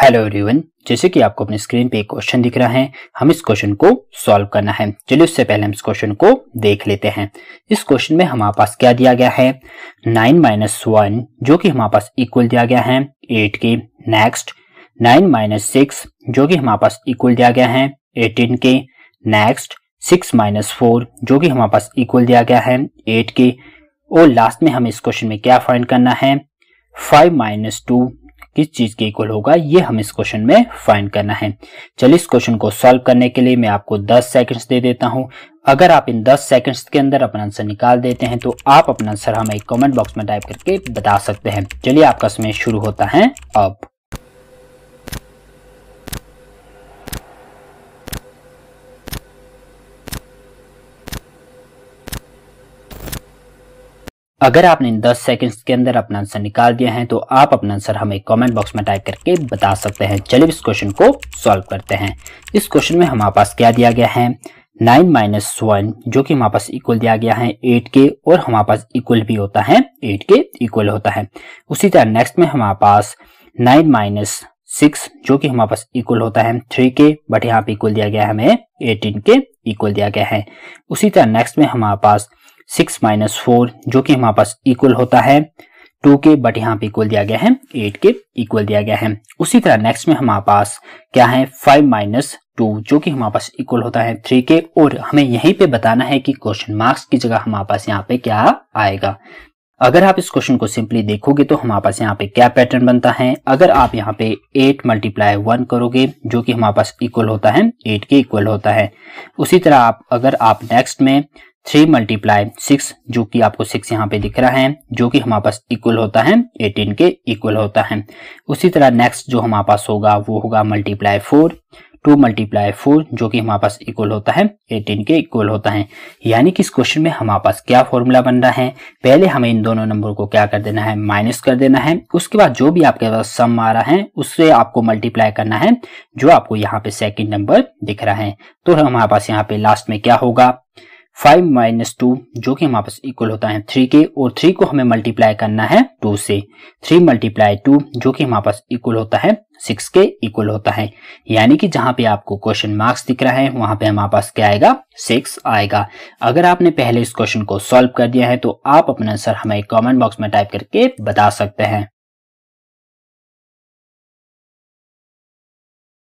hello everyone जैसे कि आपको अपने स्क्रीन पे एक क्वेश्चन दिख रहा है हम इस क्वेश्चन को सॉल्व करना है चलिए उससे पहले हम इस क्वेश्चन को देख लेते हैं इस क्वेश्चन में हमारे पास क्या दिया गया है नाइन माइनस वन जो कि हमारे पास इक्वल दिया गया है एट के नेक्स्ट नाइन माइनस सिक्स जो कि हमारे पास इक्वल दिया गया है एटीन के नेक्स्ट सिक्स माइनस फोर जो कि हमारे पास इक्वल दिया गया है एट के और लास्ट में हमें इस क्वेश्चन में क्या फाइंड करना है फाइव माइनस टू किस चीज के इक्वल होगा ये हम इस क्वेश्चन में फाइंड करना है चलिए इस क्वेश्चन को सॉल्व करने के लिए मैं आपको 10 सेकंड्स दे देता हूं अगर आप इन 10 सेकंड्स के अंदर अपना आंसर निकाल देते हैं तो आप अपना आंसर हमें कमेंट बॉक्स में टाइप करके बता सकते हैं चलिए आपका समय शुरू होता है अब अगर आपने 10 सेकंड्स के अंदर अपना आंसर निकाल दिया है तो आप अपना आंसर हमें कमेंट बॉक्स में टाइप करके बता सकते हैं चलिए इस क्वेश्चन को सॉल्व करते हैं इस क्वेश्चन में हमारे पास क्या दिया गया है नाइन माइनस वन जो कि हमारे पास इक्वल दिया गया है एट के और हमारे पास इक्वल भी होता है एट के इक्वल होता है उसी तरह नेक्स्ट में हमारे पास नाइन माइनस सिक्स जो कि हमारे पास इक्वल होता है थ्री के बट यहाँ पे इक्वल दिया गया है हमें एटीन के इक्वल दिया गया है उसी तरह नेक्स्ट में हमारे पास सिक्स माइनस फोर जो कि हमारे पास इक्वल होता है टू के बट यहाँ पे इक्वल दिया गया है एट के इक्वल दिया गया है उसी तरह नेक्स्ट में हमारे पास क्या है फाइव माइनस टू जो कि हमारे पास इक्वल होता है थ्री के और हमें यहीं पे बताना है कि क्वेश्चन मार्क्स की जगह हमारे पास यहाँ पे क्या आएगा अगर आप इस क्वेश्चन को सिंपली देखोगे तो हमारे पास यहाँ पे क्या पैटर्न बनता है अगर आप यहाँ पे एट मल्टीप्लाई वन करोगे जो कि हमारे पास इक्वल होता है एट के इक्वल होता है उसी तरह आप अगर आप नेक्स्ट में थ्री मल्टीप्लाई सिक्स जो कि आपको सिक्स यहाँ पे दिख रहा है जो कि हमारे पास इक्वल होता है एटीन के इक्वल होता है उसी तरह नेक्स्ट जो हमारे पास होगा वो होगा multiply four two multiply four जो कि हमारे पास इक्वल होता है एटीन के इक्वल होता है यानी कि इस क्वेश्चन में हमारे पास क्या फॉर्मूला बन रहा है पहले हमें इन दोनों नंबर को क्या कर देना है माइनस कर देना है उसके बाद जो भी आपके पास सम आ रहा है उससे आपको मल्टीप्लाई करना है जो आपको यहाँ पे सेकेंड नंबर दिख रहा है तो हमारे पास यहाँ पे लास्ट में क्या होगा फाइव माइनस टू जो कि हमारे पास इक्वल होता है थ्री के और थ्री को हमें मल्टीप्लाई करना है टू से थ्री मल्टीप्लाई टू जो कि हमारे पास इक्वल होता है सिक्स के इक्वल होता है यानी कि जहां पे आपको क्वेश्चन मार्क्स दिख रहा है वहां पे हमारे पास क्या आएगा सिक्स आएगा अगर आपने पहले इस क्वेश्चन को सॉल्व कर दिया है तो आप अपना आंसर हमें कॉमेंट बॉक्स में टाइप करके बता सकते हैं